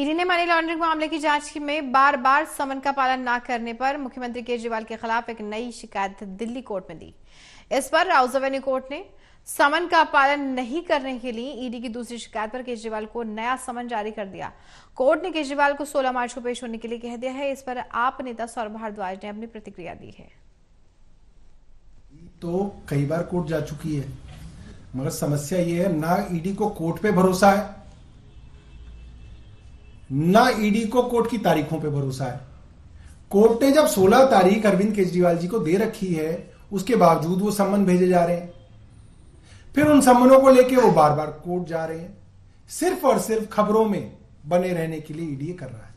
ED ने money laundering मामले की जांच में बार बार समन का पालन न करने पर मुख्यमंत्री केजरीवाल के खिलाफ एक नई शिकायत दिल्ली कोर्ट में दी इस पर राउज एवेन्यू कोर्ट ने समन का पालन नहीं करने के लिए ईडी की दूसरी शिकायत पर केजरीवाल को नया समन जारी कर दिया कोर्ट ने केजरीवाल को 16 मार्च को पेश होने के लिए कह दिया है इस पर आप नेता सौरभ भारद्वाज ने अपनी प्रतिक्रिया दी है तो कई बार कोर्ट जा चुकी है मगर समस्या ये है ना ईडी को कोर्ट पे भरोसा है ना ईडी e को कोर्ट की तारीखों पे भरोसा है कोर्ट ने जब 16 तारीख अरविंद केजरीवाल जी को दे रखी है उसके बावजूद वो सम्मन भेजे जा रहे हैं फिर उन सम्मनों को लेके वो बार बार कोर्ट जा रहे हैं सिर्फ और सिर्फ खबरों में बने रहने के लिए ईडी e कर रहा है